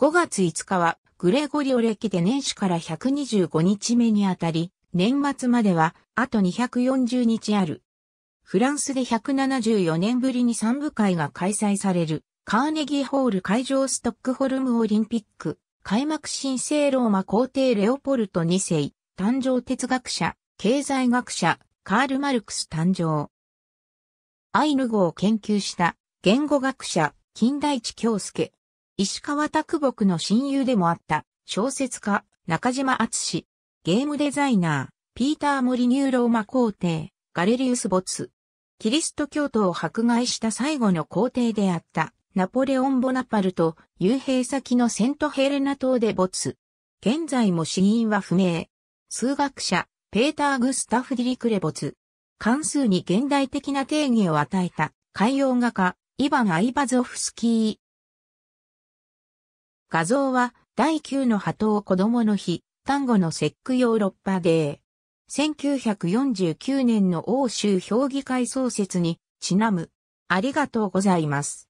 5月5日は、グレゴリオ歴で年始から125日目にあたり、年末までは、あと240日ある。フランスで174年ぶりに三部会が開催される、カーネギーホール会場ストックホルムオリンピック、開幕新生ローマ皇帝レオポルト2世、誕生哲学者、経済学者、カール・マルクス誕生。アイヌ語を研究した、言語学者、金田一京介。石川拓木の親友でもあった小説家中島敦史、ゲームデザイナー、ピーター・モリニューローマ皇帝、ガレリウス・ボツ。キリスト教徒を迫害した最後の皇帝であったナポレオン・ボナパルと幽閉先のセントヘレナ島で没。現在も死因は不明。数学者、ペーター・グスタフ・ディリクレボツ、関数に現代的な定義を与えた海洋画家、イヴァン・アイバゾフスキー。画像は第9の波頭子供の日、単語の節句ヨーロッパデー。1949年の欧州評議会創設にちなむ。ありがとうございます。